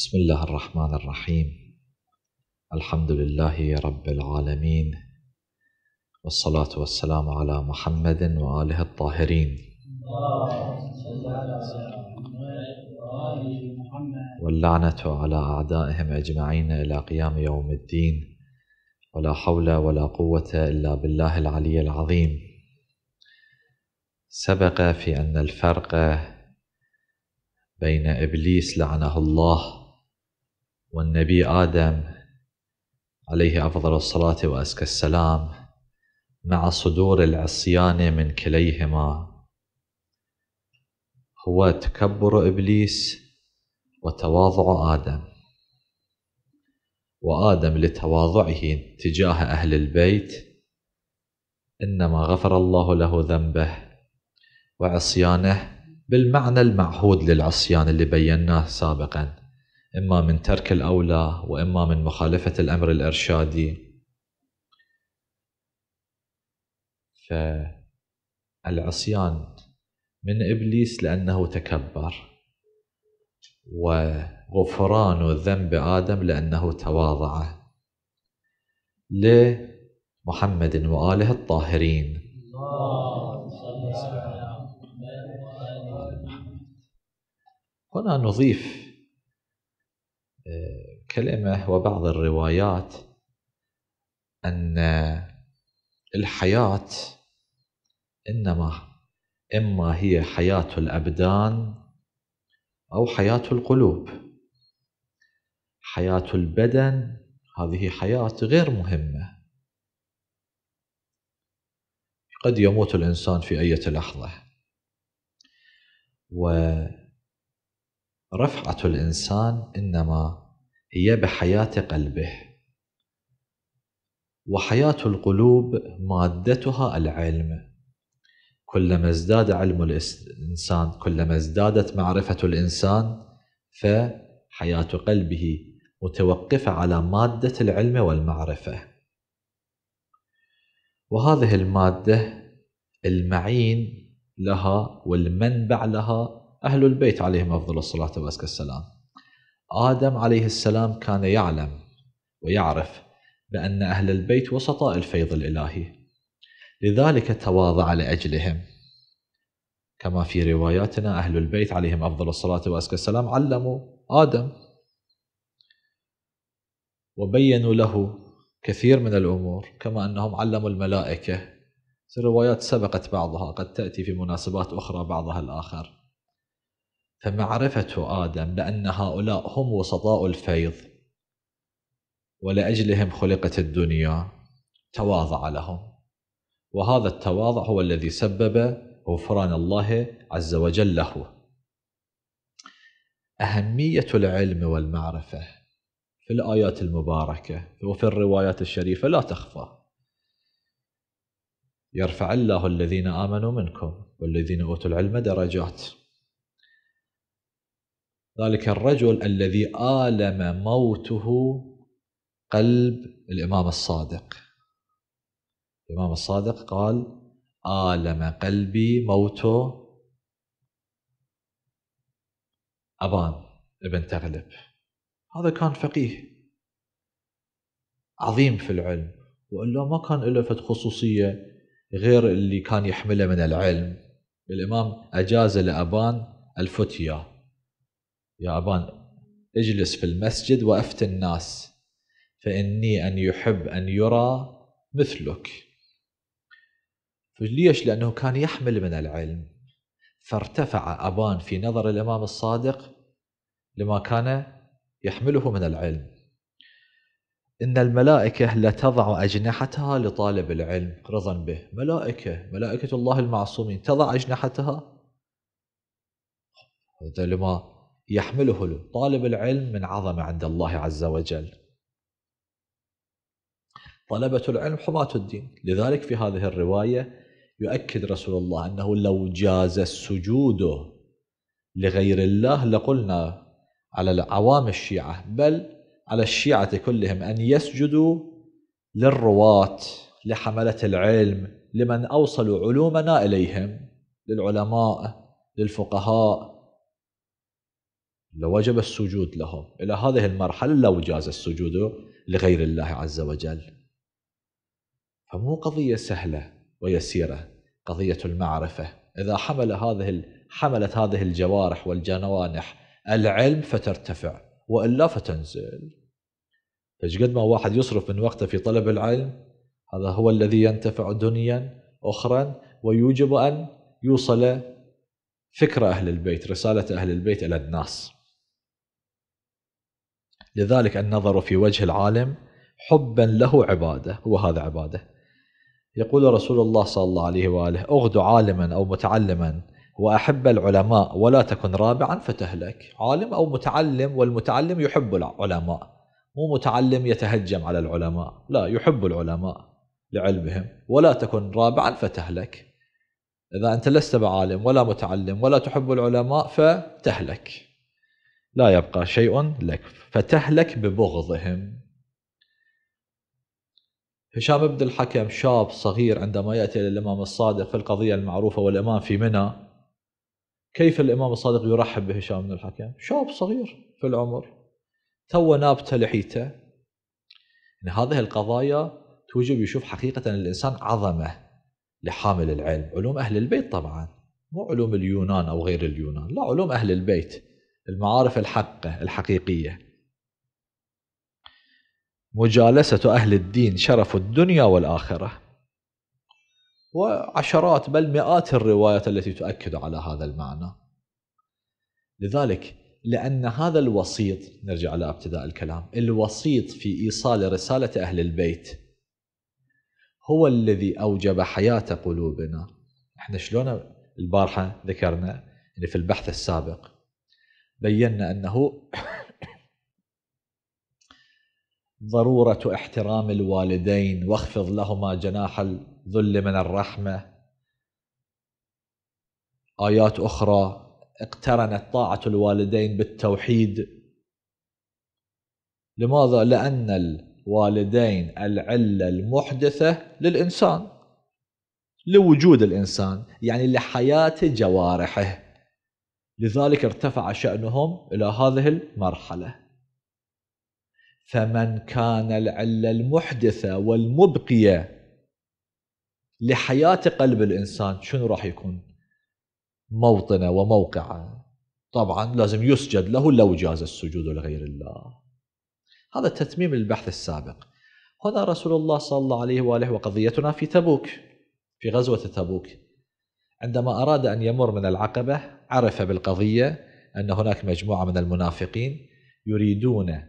بسم الله الرحمن الرحيم الحمد لله رب العالمين والصلاة والسلام على محمد وآله الطاهرين واللعنة على أعدائهم أجمعين إلى قيام يوم الدين ولا حول ولا قوة إلا بالله العلي العظيم سبق في أن الفرق بين إبليس لعنه الله والنبي آدم عليه أفضل الصلاة وأزكى السلام مع صدور العصيان من كليهما هو تكبر إبليس وتواضع آدم وآدم لتواضعه تجاه أهل البيت إنما غفر الله له ذنبه وعصيانه بالمعنى المعهود للعصيان اللي بيناه سابقا إما من ترك الأولى وإما من مخالفة الأمر الإرشادي فالعصيان من إبليس لأنه تكبر وغفران ذنب آدم لأنه تواضع لمحمد وآله الطاهرين هنا نضيف كلمة وبعض الروايات أن الحياة إنما إما هي حياة الأبدان أو حياة القلوب حياة البدن هذه حياة غير مهمة قد يموت الإنسان في أي لحظة ورفعة الإنسان إنما هي بحياة قلبه وحياة القلوب مادتها العلم كلما ازداد علم الإنسان كلما ازدادت معرفة الإنسان فحياة قلبه متوقفة على مادة العلم والمعرفة وهذه المادة المعين لها والمنبع لها أهل البيت عليهم أفضل الصلاة والسلام آدم عليه السلام كان يعلم ويعرف بأن أهل البيت وسطاء الفيض الإلهي لذلك تواضع لأجلهم كما في رواياتنا أهل البيت عليهم أفضل الصلاة وأزكى السلام علموا آدم وبينوا له كثير من الأمور كما أنهم علموا الملائكة الروايات سبقت بعضها قد تأتي في مناسبات أخرى بعضها الآخر فمعرفة آدم بأن هؤلاء هم وسطاء الفيض ولأجلهم خلقت الدنيا تواضع لهم وهذا التواضع هو الذي سبب غفران الله عز وجل له أهمية العلم والمعرفة في الآيات المباركة وفي الروايات الشريفة لا تخفى يرفع الله الذين آمنوا منكم والذين أوتوا العلم درجات ذلك الرجل الذي آلم موته قلب الإمام الصادق الإمام الصادق قال آلم قلبي موت أبان ابن تغلب هذا كان فقيه عظيم في العلم وإلا ما كان له فد خصوصية غير اللي كان يحمله من العلم الإمام أجاز لأبان الفتية يا أبان اجلس في المسجد وأفتي الناس فإني أن يحب أن يرى مثلك ليش لأنه كان يحمل من العلم فارتفع أبان في نظر الإمام الصادق لما كان يحمله من العلم إن الملائكة لتضع أجنحتها لطالب العلم رضا به ملائكة ملائكة الله المعصومين تضع أجنحتها هذا لما يحمله له طالب العلم من عظمة عند الله عز وجل طلبة العلم حماة الدين لذلك في هذه الرواية يؤكد رسول الله أنه لو جاز السجود لغير الله لقلنا على العوام الشيعة بل على الشيعة كلهم أن يسجدوا للرواة لحملة العلم لمن أوصلوا علومنا إليهم للعلماء للفقهاء لوجب السجود لهم إلى هذه المرحلة لو جاز السجود لغير الله عز وجل فمو قضية سهلة ويسيرة قضية المعرفة إذا حمل هذه حملت هذه الجوارح والجوانح العلم فترتفع وإلا فتنزل قد ما واحد يصرف من وقته في طلب العلم هذا هو الذي ينتفع دنيا أخرى ويوجب أن يوصل فكرة أهل البيت رسالة أهل البيت إلى الناس لذلك النظر في وجه العالم حبا له عبادة وهذا عبادة يقول رسول الله صلى الله عليه وآله أغد عالما أو متعلما وأحب العلماء ولا تكن رابعا فتهلك عالم أو متعلم والمتعلم يحب العلماء مو متعلم يتهجم على العلماء لا يحب العلماء لعلمهم ولا تكن رابعا فتهلك إذا أنت لست بعالم ولا متعلم ولا تحب العلماء فتهلك لا يبقى شيء لك فتهلك ببغضهم هشام بن الحكم شاب صغير عندما يأتي إلى الإمام الصادق في القضية المعروفة والإمام في منى كيف الإمام الصادق يرحب بهشام بن الحكم شاب صغير في العمر تو نابته لحيته إن يعني هذه القضايا توجب يشوف حقيقة الإنسان عظمة لحامل العلم علوم أهل البيت طبعا مو علوم اليونان أو غير اليونان لا علوم أهل البيت المعارف الحقة الحقيقية مجالسة أهل الدين شرف الدنيا والآخرة وعشرات بل مئات الروايات التي تؤكد على هذا المعنى لذلك لأن هذا الوسيط نرجع إلى ابتداء الكلام الوسيط في إيصال رسالة أهل البيت هو الذي أوجب حياة قلوبنا احنا شلون البارحة ذكرنا يعني في البحث السابق بينا أنه ضرورة احترام الوالدين واخفض لهما جناح الذل من الرحمة آيات أخرى اقترنت طاعة الوالدين بالتوحيد لماذا؟ لأن الوالدين العلة المحدثة للإنسان لوجود الإنسان يعني لحياة جوارحه لذلك ارتفع شأنهم إلى هذه المرحلة فمن كان العلة المحدثة والمبقية لحياة قلب الإنسان شنو راح يكون موطنه وموقعه طبعا لازم يسجد له لو جاز السجود لغير الله هذا تتميم البحث السابق هنا رسول الله صلى الله عليه وآله وقضيتنا في تبوك في غزوة تبوك عندما أراد أن يمر من العقبة عرف بالقضية أن هناك مجموعة من المنافقين يريدون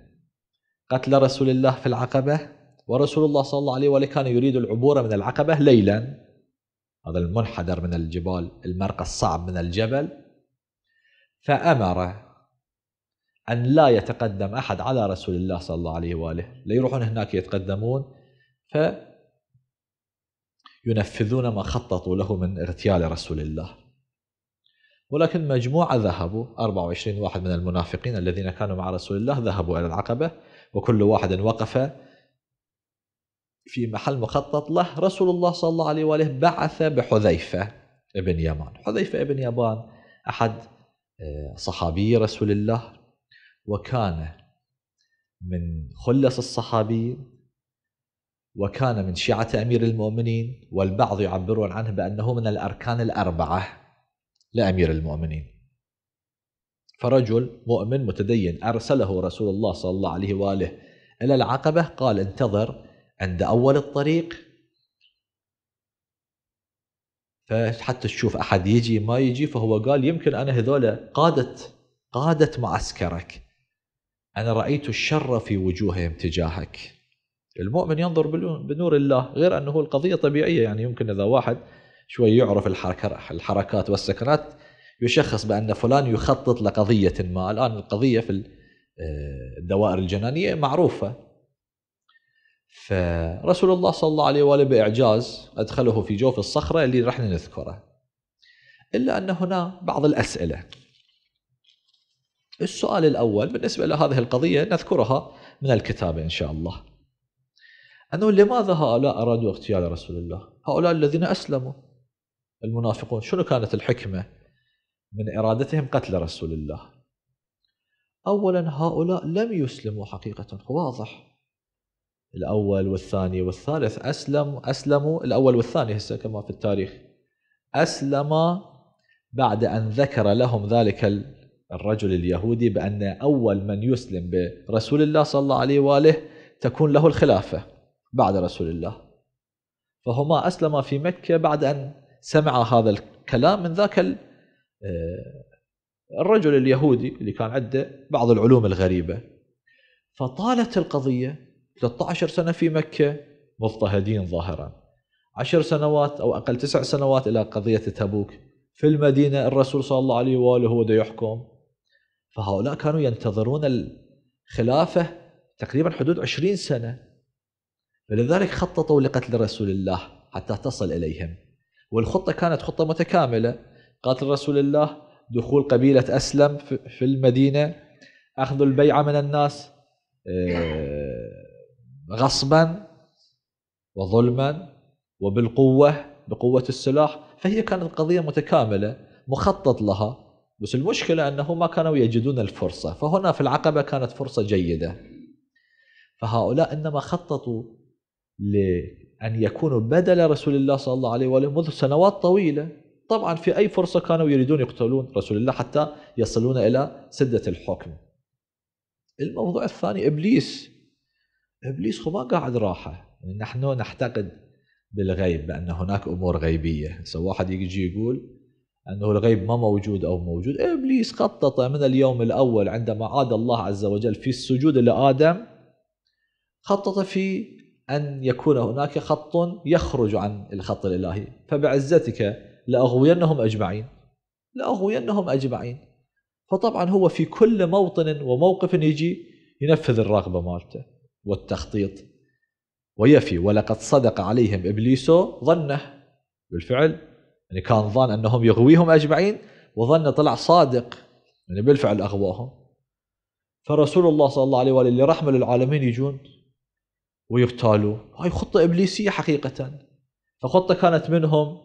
قتل رسول الله في العقبة ورسول الله صلى الله عليه وآله كان يريد العبور من العقبة ليلا هذا المنحدر من الجبال المرقى الصعب من الجبل فأمر أن لا يتقدم أحد على رسول الله صلى الله عليه وآله لا يروحون هناك يتقدمون ف ينفذون ما خططوا له من اغتيال رسول الله ولكن مجموعة ذهبوا 24 واحد من المنافقين الذين كانوا مع رسول الله ذهبوا إلى العقبة وكل واحد وقف في محل مخطط له رسول الله صلى الله عليه وآله بعث بحذيفة ابن يمان حذيفة ابن يمان أحد آه، صحابي رسول الله وكان من خلص الصحابيين وكان من شيعة أمير المؤمنين والبعض يعبرون عنه بأنه من الأركان الأربعة لأمير المؤمنين فرجل مؤمن متدين أرسله رسول الله صلى الله عليه وآله إلى العقبة قال انتظر عند أول الطريق فحتى تشوف أحد يجي ما يجي فهو قال يمكن أنا هذولا قادة قادة معسكرك أنا رأيت الشر في وجوههم تجاهك المؤمن ينظر بنور الله غير أنه القضية طبيعية يعني يمكن إذا واحد شوي يعرف الحركات والسكنات يشخص بأن فلان يخطط لقضية ما الآن القضية في آه، الدوائر الجنانية معروفة فرسول الله صلى الله عليه وآله بإعجاز أدخله في جوف الصخرة اللي راح نذكره إلا أن هنا بعض الأسئلة السؤال الأول بالنسبة لهذه القضية نذكرها من الكتاب إن شاء الله أنه لماذا هؤلاء أرادوا اغتيال رسول الله هؤلاء الذين أسلموا المنافقون شنو كانت الحكمة من إرادتهم قتل رسول الله أولا هؤلاء لم يسلموا حقيقة واضح الأول والثاني والثالث أسلم أسلموا الأول والثاني هسه كما في التاريخ أسلم بعد أن ذكر لهم ذلك الرجل اليهودي بأن أول من يسلم برسول الله صلى الله عليه وآله تكون له الخلافة بعد رسول الله فهما أسلما في مكة بعد أن سمع هذا الكلام من ذاك آه، الرجل اليهودي اللي كان عنده بعض العلوم الغريبة فطالت القضية 13 سنة في مكة مضطهدين ظاهرا عشر سنوات أو أقل تسع سنوات إلى قضية تبوك في المدينة الرسول صلى الله عليه وآله هو يحكم فهؤلاء كانوا ينتظرون الخلافة تقريبا حدود عشرين سنة فلذلك خططوا لقتل رسول الله حتى تصل إليهم والخطة كانت خطة متكاملة قتل رسول الله دخول قبيلة أسلم في المدينة أخذ البيعة من الناس آه، غصبا وظلما وبالقوة بقوة السلاح فهي كانت قضية متكاملة مخطط لها بس المشكلة أنه ما كانوا يجدون الفرصة فهنا في العقبة كانت فرصة جيدة فهؤلاء إنما خططوا لأن يكونوا بدل رسول الله صلى الله عليه وآله منذ سنوات طويلة طبعا في أي فرصة كانوا يريدون يقتلون رسول الله حتى يصلون إلى سدة الحكم الموضوع الثاني إبليس إبليس هو ما قاعد راحة يعني نحن نعتقد بالغيب بأن هناك أمور غيبية سواء واحد يجي يقول أنه الغيب ما موجود أو موجود إبليس خطط من اليوم الأول عندما عاد الله عز وجل في السجود لآدم خطط في أن يكون هناك خط يخرج عن الخط الإلهي فبعزتك لأغوينهم أجمعين لأغوينهم أجمعين فطبعا هو في كل موطن وموقف يجي ينفذ الرغبة مالته والتخطيط ويفي ولقد صدق عليهم إبليس ظنه بالفعل يعني كان ظان أنهم يغويهم أجمعين وظنه طلع صادق يعني بالفعل أغواهم فرسول الله صلى الله عليه وآله اللي رحمة للعالمين يجون ويقتالوا هاي خطة إبليسية حقيقة فخطة كانت منهم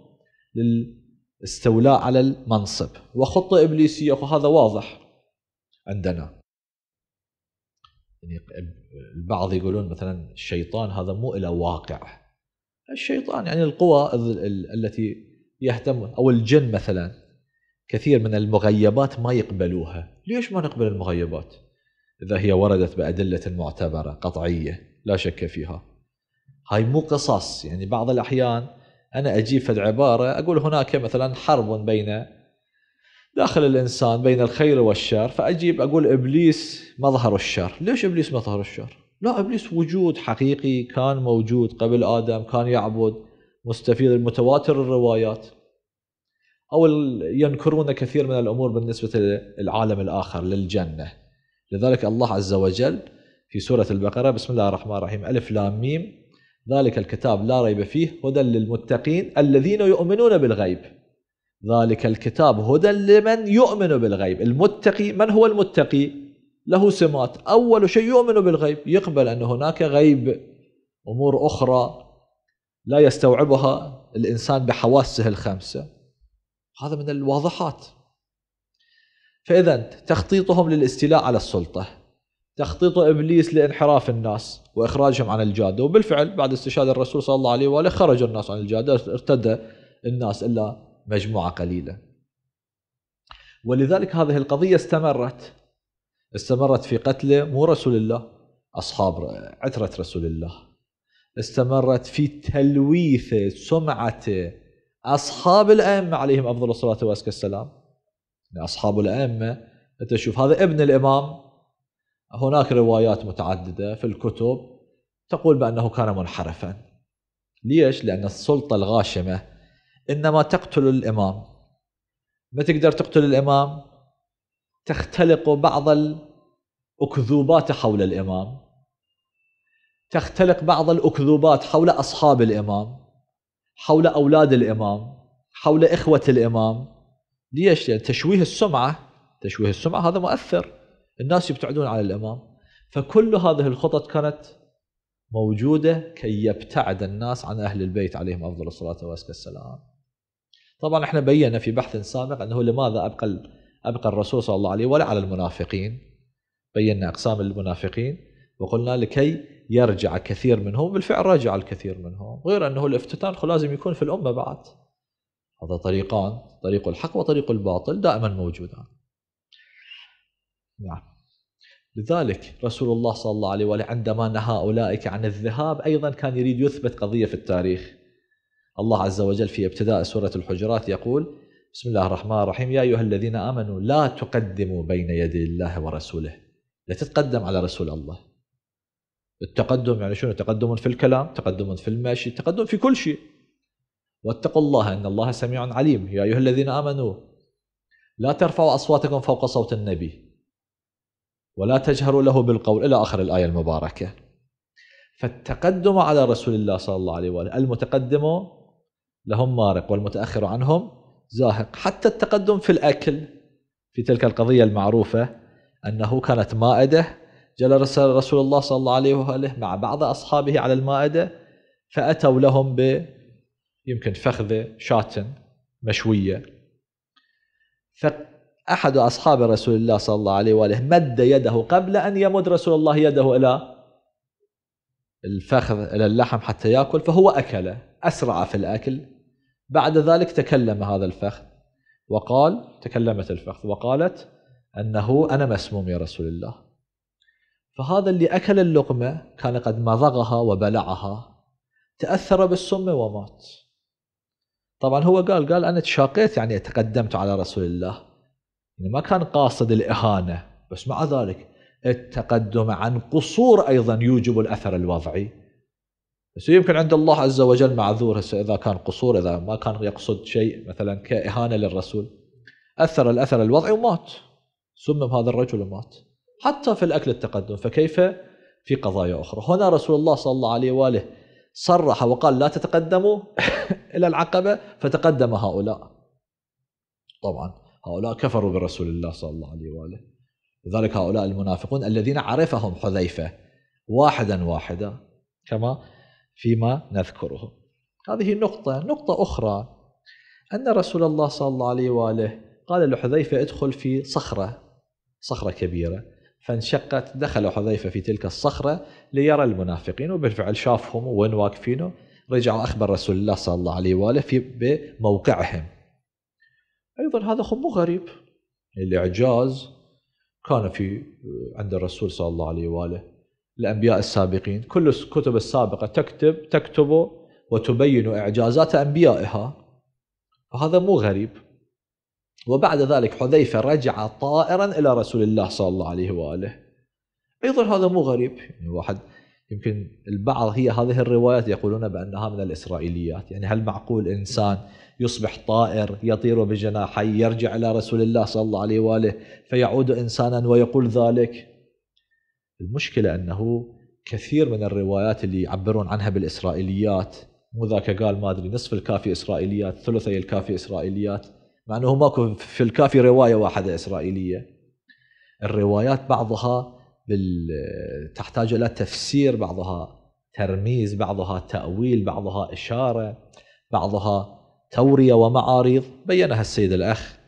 للاستولاء على المنصب وخطة إبليسية وهذا واضح عندنا يعني البعض يقولون مثلا الشيطان هذا مو له واقع الشيطان يعني القوى التي يهتم او الجن مثلا كثير من المغيبات ما يقبلوها، ليش ما نقبل المغيبات؟ اذا هي وردت بادله معتبره قطعيه. لا شك فيها هاي مو قصص يعني بعض الأحيان أنا أجيب في العبارة أقول هناك مثلا حرب بين داخل الإنسان بين الخير والشر فأجيب أقول إبليس مظهر الشر ليش إبليس مظهر الشر؟ لا إبليس وجود حقيقي كان موجود قبل آدم كان يعبد مستفيد المتواتر الروايات أو ينكرون كثير من الأمور بالنسبة للعالم الآخر للجنة لذلك الله عز وجل في سورة البقرة بسم الله الرحمن الرحيم ألف لام ميم ذلك الكتاب لا ريب فيه هدى للمتقين الذين يؤمنون بالغيب ذلك الكتاب هدى لمن يؤمن بالغيب المتقي من هو المتقي له سمات أول شيء يؤمن بالغيب يقبل أن هناك غيب أمور أخرى لا يستوعبها الإنسان بحواسه الخمسة هذا من الواضحات فإذا تخطيطهم للاستيلاء على السلطة تخطيط ابليس لانحراف الناس واخراجهم عن الجاده وبالفعل بعد استشهاد الرسول صلى الله عليه واله خرج الناس عن الجاده ارتدى الناس الا مجموعه قليله. ولذلك هذه القضيه استمرت استمرت في قتل مو رسول الله اصحاب عتره رسول الله استمرت في تلويث سمعه اصحاب الائمه عليهم افضل الصلاه والسلام اصحاب الائمه انت تشوف هذا ابن الامام هناك روايات متعددة في الكتب تقول بأنه كان منحرفا ليش؟ لأن السلطة الغاشمة إنما تقتل الإمام ما تقدر تقتل الإمام تختلق بعض الأكذوبات حول الإمام تختلق بعض الأكذوبات حول أصحاب الإمام حول أولاد الإمام حول إخوة الإمام ليش؟ لأن تشويه السمعة تشويه السمعة هذا مؤثر الناس يبتعدون عن الإمام فكل هذه الخطط كانت موجودة كي يبتعد الناس عن أهل البيت عليهم أفضل الصلاة وأزكى السلام طبعا احنا بينا في بحث سابق أنه لماذا أبقى, أبقى الرسول صلى الله عليه ولا على المنافقين بينا أقسام المنافقين وقلنا لكي يرجع كثير منهم بالفعل رجع الكثير منهم غير أنه الافتتان لازم يكون في الأمة بعد هذا طريقان طريق الحق وطريق الباطل دائما موجودان نعم لذلك رسول الله صلى الله عليه وآله عندما نهى أولئك عن الذهاب أيضا كان يريد يثبت قضية في التاريخ الله عز وجل في ابتداء سورة الحجرات يقول بسم الله الرحمن الرحيم يا أيها الذين آمنوا لا تقدموا بين يدي الله ورسوله لا تتقدم على رسول الله التقدم يعني شنو تقدم في الكلام تقدم في المشي تقدم في كل شيء واتقوا الله إن الله سميع عليم يا أيها الذين آمنوا لا ترفعوا أصواتكم فوق صوت النبي ولا تجهروا له بالقول إلى آخر الآية المباركة فالتقدم على رسول الله صلى الله عليه وآله المتقدم لهم مارق والمتأخر عنهم زاهق حتى التقدم في الأكل في تلك القضية المعروفة أنه كانت مائدة جلس رسول الله صلى الله عليه وآله مع بعض أصحابه على المائدة فأتوا لهم ب يمكن فخذة شاتن مشوية أحد أصحاب رسول الله صلى الله عليه وآله مد يده قبل أن يمد رسول الله يده إلى الفخذ إلى اللحم حتى يأكل فهو أكله أسرع في الأكل بعد ذلك تكلم هذا الفخذ وقال تكلمت الفخذ وقالت أنه أنا مسموم يا رسول الله فهذا اللي أكل اللقمة كان قد مضغها وبلعها تأثر بالسم ومات طبعا هو قال قال أنا تشاقيت يعني تقدمت على رسول الله يعني ما كان قاصد الإهانة بس مع ذلك التقدم عن قصور أيضا يوجب الأثر الوضعي بس يمكن عند الله عز وجل معذور هسه إذا كان قصور إذا ما كان يقصد شيء مثلا كإهانة للرسول أثر الأثر الوضعي ومات سمم هذا الرجل ومات حتى في الأكل التقدم فكيف في قضايا أخرى هنا رسول الله صلى الله عليه وآله صرح وقال لا تتقدموا إلى العقبة فتقدم هؤلاء طبعا هؤلاء كفروا برسول الله صلى الله عليه واله لذلك هؤلاء المنافقون الذين عرفهم حذيفه واحدا واحدا كما فيما نذكره هذه نقطه نقطه اخرى ان رسول الله صلى الله عليه واله قال لحذيفه ادخل في صخره صخره كبيره فانشقت دخل حذيفه في تلك الصخره ليرى المنافقين وبالفعل شافهم وين واقفين رجعوا اخبر رسول الله صلى الله عليه واله في بموقعهم أيضا هذا خب مو غريب الإعجاز كان في عند الرسول صلى الله عليه وآله الأنبياء السابقين كل الكتب السابقة تكتب تكتب وتبين إعجازات أنبيائها فهذا مو غريب وبعد ذلك حذيفة رجع طائرا إلى رسول الله صلى الله عليه وآله أيضا هذا مو غريب يعني واحد يمكن البعض هي هذه الروايات يقولون بأنها من الإسرائيليات يعني هل معقول إنسان يصبح طائر يطير بجناحي يرجع إلى رسول الله صلى الله عليه وآله فيعود إنسانا ويقول ذلك المشكلة أنه كثير من الروايات اللي يعبرون عنها بالإسرائيليات مو ذاك قال ما أدري نصف الكافي إسرائيليات ثلثي الكافي إسرائيليات مع أنه ماكو في الكافي رواية واحدة إسرائيلية الروايات بعضها بال... تحتاج الى تفسير بعضها ترميز بعضها تاويل بعضها اشاره بعضها توريه ومعاريض بينها السيد الاخ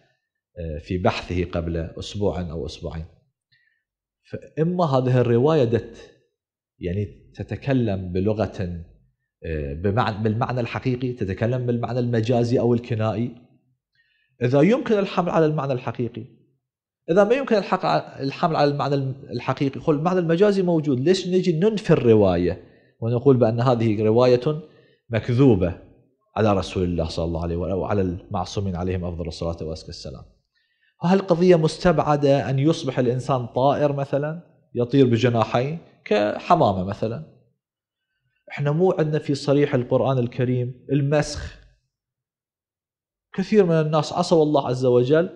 آه، في بحثه قبل اسبوع او اسبوعين. فاما هذه الروايه دت يعني تتكلم بلغه آه، بمعنى بالمعنى الحقيقي تتكلم بالمعنى المجازي او الكنائي. اذا يمكن الحمل على المعنى الحقيقي اذا ما يمكن الحق الحمل على المعنى الحقيقي قل المعنى المجازي موجود ليش نجي ننفي الروايه ونقول بان هذه روايه مكذوبه على رسول الله صلى الله عليه وسلم وعلى المعصومين عليهم افضل الصلاه وازكى السلام هل القضيه مستبعده ان يصبح الانسان طائر مثلا يطير بجناحين كحمامه مثلا احنا مو عندنا في صريح القران الكريم المسخ كثير من الناس عصوا الله عز وجل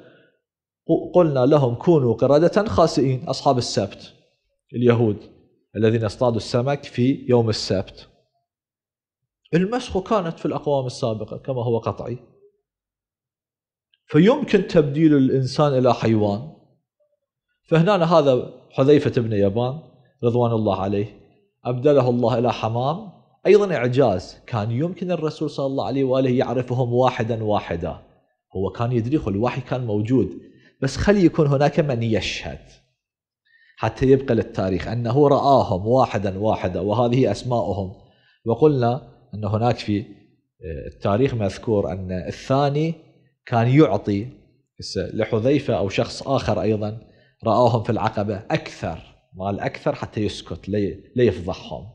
قلنا لهم كونوا قردة خاسئين أصحاب السبت اليهود الذين اصطادوا السمك في يوم السبت المسخ كانت في الأقوام السابقة كما هو قطعي فيمكن تبديل الإنسان إلى حيوان فهنا هذا حذيفة بن يبان رضوان الله عليه أبدله الله إلى حمام أيضا إعجاز كان يمكن الرسول صلى الله عليه وآله يعرفهم واحدا واحدا هو كان يدري الوحي كان موجود بس خلي يكون هناك من يشهد حتى يبقى للتاريخ أنه رآهم واحدا واحدا وهذه أسماؤهم وقلنا أن هناك في آه، التاريخ مذكور أن الثاني كان يعطي لحذيفة أو شخص آخر أيضا رآهم في العقبة أكثر مال أكثر حتى يسكت ليفضحهم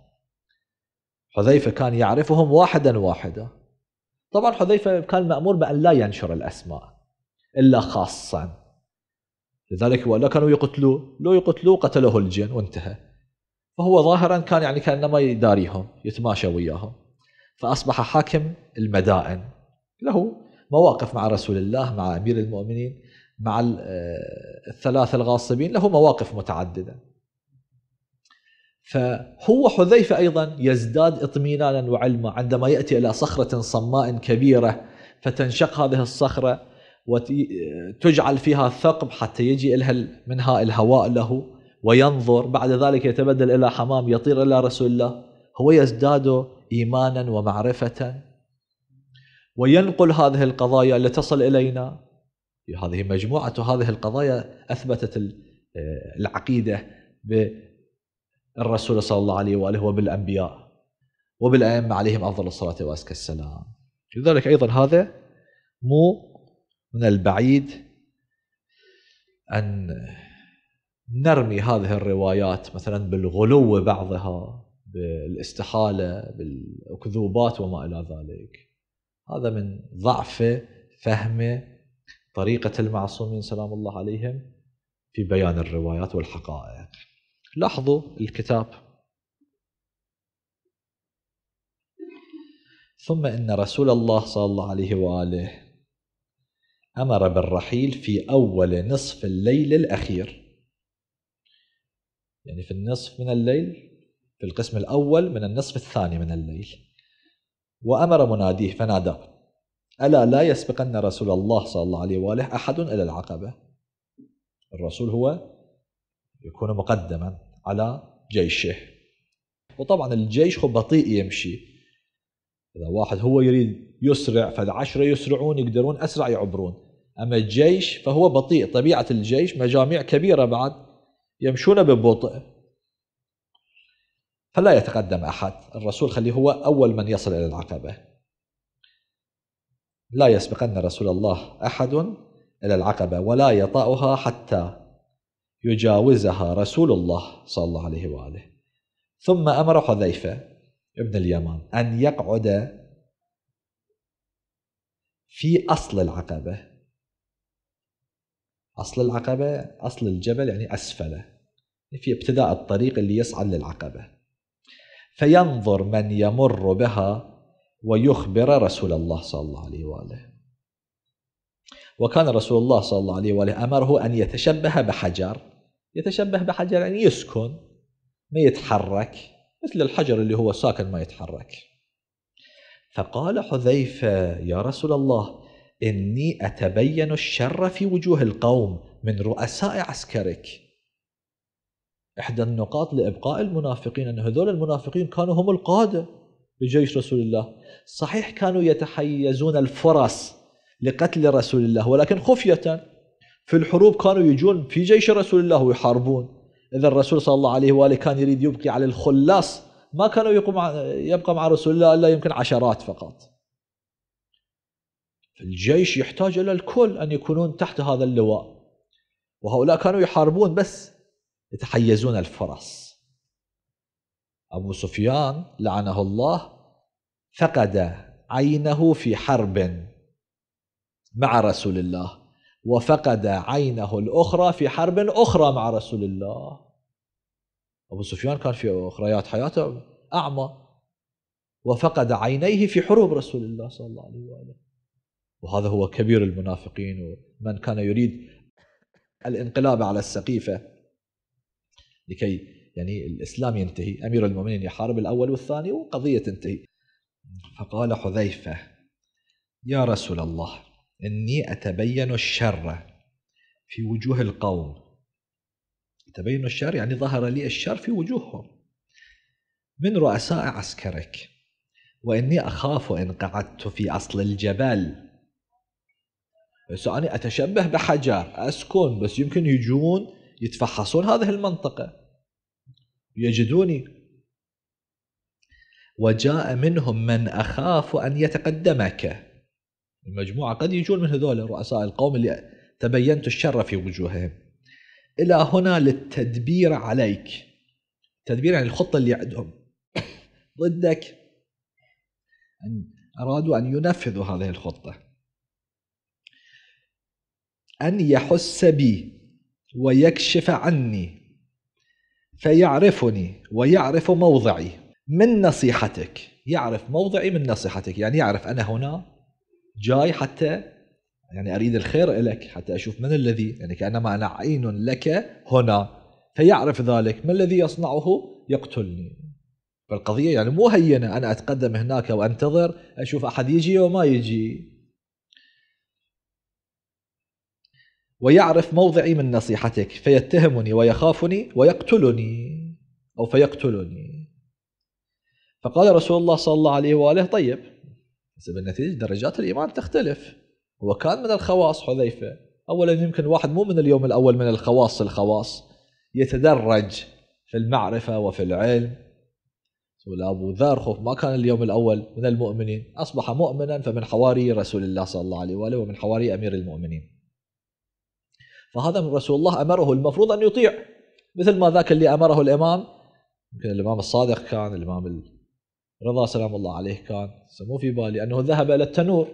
حذيفة كان يعرفهم واحدا واحدا طبعا حذيفة كان مأمور بأن لا ينشر الأسماء إلا خاصا لذلك ولا كانوا يقتلوه لو يقتلوه قتله الجن وانتهى فهو ظاهرا كان يعني كانما يداريهم يتماشى وياهم فاصبح حاكم المدائن له مواقف مع رسول الله مع امير المؤمنين مع آه، الثلاثه الغاصبين له مواقف متعدده فهو حذيفه ايضا يزداد اطمينانا وعلما عندما ياتي الى صخره صماء كبيره فتنشق هذه الصخره وتجعل فيها ثقب حتى يجي إلها منها الهواء له وينظر بعد ذلك يتبدل إلى حمام يطير إلى رسول الله هو يزداد إيمانا ومعرفة وينقل هذه القضايا لتصل تصل إلينا هذه مجموعة هذه القضايا أثبتت آه، العقيدة بالرسول صلى الله عليه وآله وبالأنبياء وبالأئمة عليهم أفضل الصلاة وأزكى السلام لذلك أيضا هذا مو من البعيد أن نرمي هذه الروايات مثلا بالغلو بعضها بالاستحالة بالأكذوبات وما إلى ذلك هذا من ضعف فهم طريقة المعصومين سلام الله عليهم في بيان الروايات والحقائق لاحظوا الكتاب ثم إن رسول الله صلى الله عليه وآله أمر بالرحيل في أول نصف الليل الأخير يعني في النصف من الليل في القسم الأول من النصف الثاني من الليل وأمر مناديه فنادى ألا لا يسبقن رسول الله صلى الله عليه وآله أحد إلى العقبة الرسول هو يكون مقدما على جيشه وطبعا الجيش هو بطيء يمشي إذا واحد هو يريد يسرع فالعشرة يسرعون يقدرون أسرع يعبرون أما الجيش فهو بطيء طبيعة الجيش مجاميع كبيرة بعد يمشون ببطء فلا يتقدم أحد الرسول خليه هو أول من يصل إلى العقبة لا يسبقن رسول الله أحد إلى العقبة ولا يطأها حتى يجاوزها رسول الله صلى الله عليه وآله ثم أمر حذيفة ابن اليمان أن يقعد في أصل العقبة أصل العقبة أصل الجبل يعني أسفله يعني في ابتداء الطريق اللي يصعد للعقبة فينظر من يمر بها ويخبر رسول الله صلى الله عليه وآله وكان رسول الله صلى الله عليه وآله أمره أن يتشبه بحجر يتشبه بحجر يعني يسكن ما يتحرك مثل الحجر اللي هو ساكن ما يتحرك فقال حذيفة يا رسول الله إني أتبين الشر في وجوه القوم من رؤساء عسكرك إحدى النقاط لإبقاء المنافقين أن هذول المنافقين كانوا هم القادة لجيش رسول الله صحيح كانوا يتحيزون الفرص لقتل رسول الله ولكن خفية في الحروب كانوا يجون في جيش رسول الله ويحاربون إذا الرسول صلى الله عليه وآله كان يريد يبقي على الخلاص ما كانوا يبقى مع رسول الله إلا يمكن عشرات فقط الجيش يحتاج إلى الكل أن يكونون تحت هذا اللواء وهؤلاء كانوا يحاربون بس يتحيزون الفرس أبو سفيان لعنه الله فقد عينه في حرب مع رسول الله وفقد عينه الأخرى في حرب أخرى مع رسول الله أبو سفيان كان في أخريات حياته أعمى وفقد عينيه في حروب رسول الله صلى الله عليه وآله وهذا هو كبير المنافقين ومن كان يريد الانقلاب على السقيفة لكي يعني الإسلام ينتهي أمير المؤمنين يحارب الأول والثاني وقضية تنتهي فقال حذيفة يا رسول الله إني أتبين الشر في وجوه القوم تبين الشر يعني ظهر لي الشر في وجوههم من رؤساء عسكرك وإني أخاف إن قعدت في أصل الجبل بس انا اتشبه بحجر اسكن بس يمكن يجون يتفحصون هذه المنطقه يجدوني وجاء منهم من اخاف ان يتقدمك المجموعه قد يجون من هذول رؤساء القوم اللي تبينت الشر في وجوههم الى هنا للتدبير عليك تدبير يعني الخطه اللي عندهم ضدك ان ارادوا ان ينفذوا هذه الخطه أن يحس بي ويكشف عني فيعرفني ويعرف موضعي من نصيحتك يعرف موضعي من نصيحتك يعني يعرف أنا هنا جاي حتى يعني أريد الخير لك حتى أشوف من الذي يعني كأنما أنا عين لك هنا فيعرف ذلك ما الذي يصنعه يقتلني فالقضية يعني مو هينة أنا أتقدم هناك وأنتظر أشوف أحد يجي وما يجي ويعرف موضعي من نصيحتك فيتهمني ويخافني ويقتلني أو فيقتلني فقال رسول الله صلى الله عليه وآله طيب بالنتيجة درجات الإيمان تختلف هو كان من الخواص حذيفة أولا يمكن واحد مو من اليوم الأول من الخواص الخواص يتدرج في المعرفة وفي العلم أبو ذر خوف ما كان اليوم الأول من المؤمنين أصبح مؤمنا فمن حواري رسول الله صلى الله عليه وآله ومن حواري أمير المؤمنين فهذا من رسول الله أمره المفروض أن يطيع مثل ما ذاك اللي أمره الإمام يمكن الإمام الصادق كان الإمام رضا سلام الله عليه كان سمو في بالي أنه ذهب إلى التنور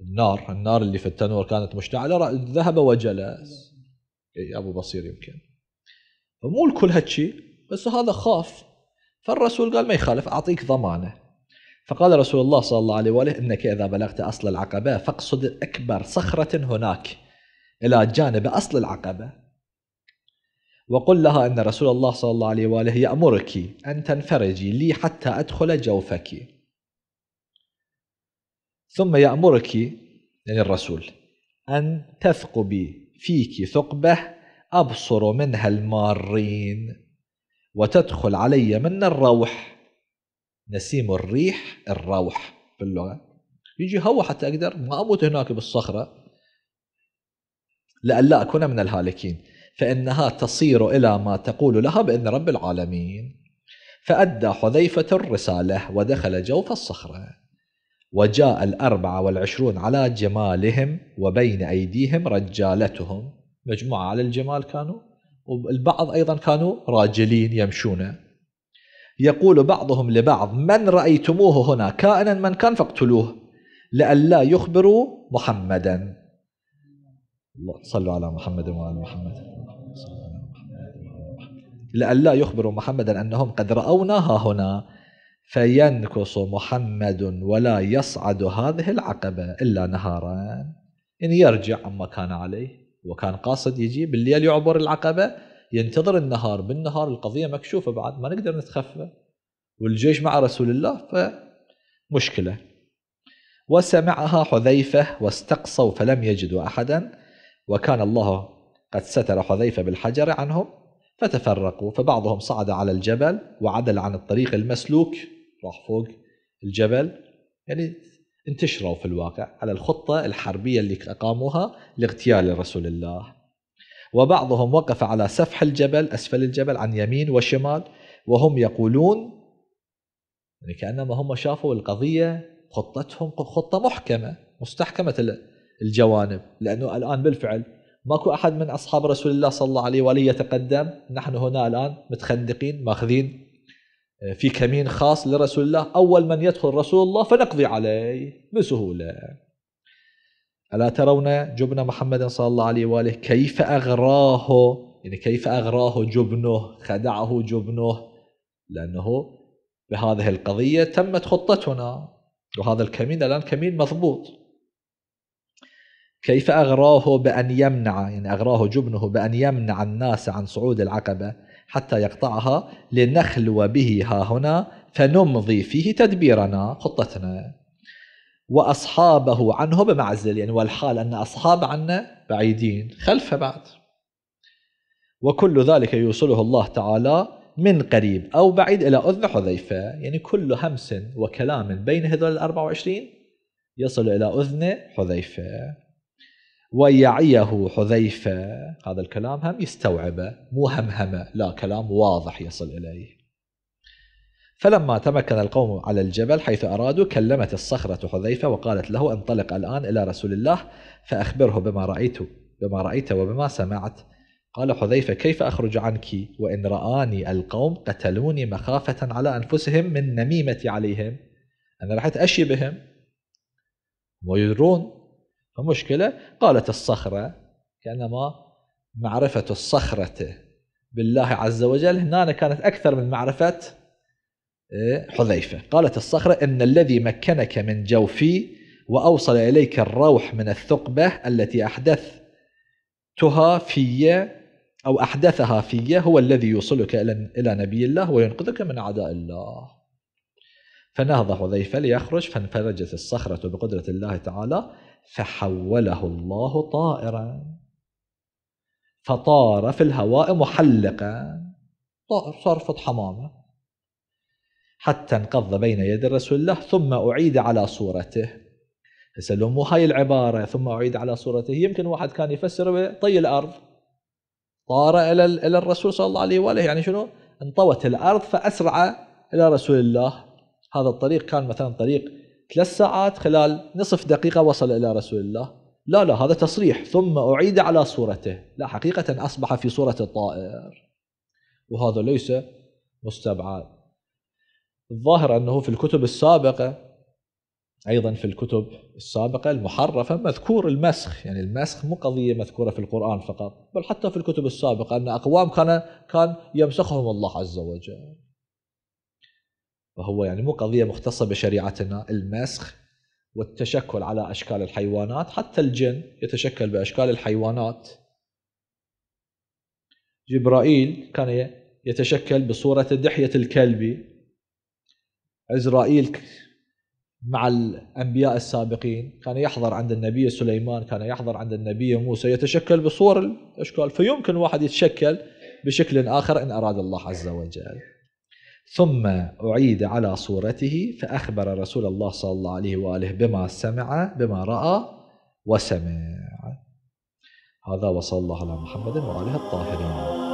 النار النار اللي في التنور كانت مشتعلة ذهب وجلس أي أبو بصير يمكن فمو الكل هالشيء بس هذا خاف فالرسول قال ما يخالف أعطيك ضمانة فقال رسول الله صلى الله عليه وآله إنك إذا بلغت أصل العقبة فاقصد أكبر صخرة هناك إلى جانب أصل العقبة وقل لها أن رسول الله صلى الله عليه وآله يأمرك أن تنفرجي لي حتى أدخل جوفك ثم يأمرك يعني الرسول أن تثقبي فيك ثقبة أبصر منها المارين وتدخل علي من الروح نسيم الريح الروح باللغة يجي هو حتى أقدر ما أموت هناك بالصخرة لئلا أكون من الهالكين فإنها تصير إلى ما تقول لها بإذن رب العالمين فأدى حذيفة الرسالة ودخل جوف الصخرة وجاء الأربعة والعشرون على جمالهم وبين أيديهم رجالتهم مجموعة على الجمال كانوا والبعض أيضا كانوا راجلين يمشون يقول بعضهم لبعض من رأيتموه هنا كائنا من كان فاقتلوه لئلا يخبروا محمدا صلوا على محمد وعلى محمد لئلا يخبروا محمدا أنهم قد رأونا ها هنا فينكص محمد ولا يصعد هذه العقبة إلا نهارا إن يرجع عما كان عليه وكان قاصد يجي بالليل يعبر العقبة ينتظر النهار بالنهار القضية مكشوفة بعد ما نقدر نتخفى والجيش مع رسول الله فمشكلة وسمعها حذيفة واستقصوا فلم يجدوا أحدا وكان الله قد ستر حذيفة بالحجر عنهم فتفرقوا فبعضهم صعد على الجبل وعدل عن الطريق المسلوك راح فوق الجبل يعني انتشروا في الواقع على الخطة الحربية اللي أقاموها لاغتيال رسول الله وبعضهم وقف على سفح الجبل أسفل الجبل عن يمين وشمال وهم يقولون يعني كأنما هم شافوا القضية خطتهم خطة محكمة مستحكمة الجوانب لأنه الآن بالفعل ماكو أحد من أصحاب رسول الله صلى الله عليه وآله يتقدم نحن هنا الآن متخندقين ماخذين آه، في كمين خاص لرسول الله أول من يدخل رسول الله فنقضي عليه بسهولة ألا ترون جبن محمد صلى الله عليه وآله كيف أغراه يعني كيف أغراه جبنه خدعه جبنه لأنه بهذه القضية تمت خطتنا وهذا الكمين الآن كمين مضبوط كيف أغراه بأن يمنع يعني أغراه جبنه بأن يمنع الناس عن صعود العقبة حتى يقطعها لنخلو به ها هنا فنمضي فيه تدبيرنا خطتنا وأصحابه عنه بمعزل يعني والحال أن أصحاب عنا بعيدين خلفه بعد وكل ذلك يوصله الله تعالى من قريب أو بعيد إلى أذن حذيفة يعني كل همس وكلام بين هذول ال 24 يصل إلى أذن حذيفة ويعيه حذيفة هذا الكلام هم يستوعبه مو همهمة لا كلام واضح يصل إليه فلما تمكن القوم على الجبل حيث أرادوا كلمت الصخرة حذيفة وقالت له انطلق الآن إلى رسول الله فأخبره بما رأيت بما رأيت وبما سمعت قال حذيفة كيف أخرج عنك وإن رآني القوم قتلوني مخافة على أنفسهم من نميمتي عليهم أنا رحت أشي بهم ويدرون فمشكلة قالت الصخرة كأنما معرفة الصخرة بالله عز وجل هنا كانت أكثر من معرفة إيه، حذيفة قالت الصخرة إن الذي مكنك من جوفي وأوصل إليك الروح من الثقبة التي أحدثتها في أو أحدثها في هو الذي يوصلك إلى نبي الله وينقذك من أعداء الله فنهض حذيفة ليخرج فانفرجت الصخرة بقدرة الله تعالى فحوله الله طائرا فطار في الهواء محلقا طائر صار فت حمامة حتى انقض بين يدي رسول الله ثم أعيد على صورته هسه مو هاي العبارة ثم أعيد على صورته يمكن واحد كان يفسر طي الأرض طار إلى الرسول صلى الله عليه وآله يعني شنو انطوت الأرض فأسرع إلى رسول الله هذا الطريق كان مثلا طريق ثلاث ساعات خلال نصف دقيقة وصل إلى رسول الله لا لا هذا تصريح ثم أعيد على صورته لا حقيقة أصبح في صورة الطائر وهذا ليس مستبعد الظاهر أنه في الكتب السابقة أيضا في الكتب السابقة المحرفة مذكور المسخ يعني المسخ مو قضية مذكورة في القرآن فقط بل حتى في الكتب السابقة أن أقوام كان كان يمسخهم الله عز وجل فهو يعني مو قضية مختصة بشريعتنا المسخ والتشكل على أشكال الحيوانات حتى الجن يتشكل بأشكال الحيوانات جبرائيل كان يتشكل بصورة دحية الكلبي عزرائيل مع الأنبياء السابقين كان يحضر عند النبي سليمان كان يحضر عند النبي موسى يتشكل بصور الأشكال فيمكن واحد يتشكل بشكل آخر إن أراد الله عز وجل ثم أعيد على صورته فأخبر رسول الله صلى الله عليه وآله بما سمع بما رأى وسمع هذا وصلى الله على محمد وآله الطاهرين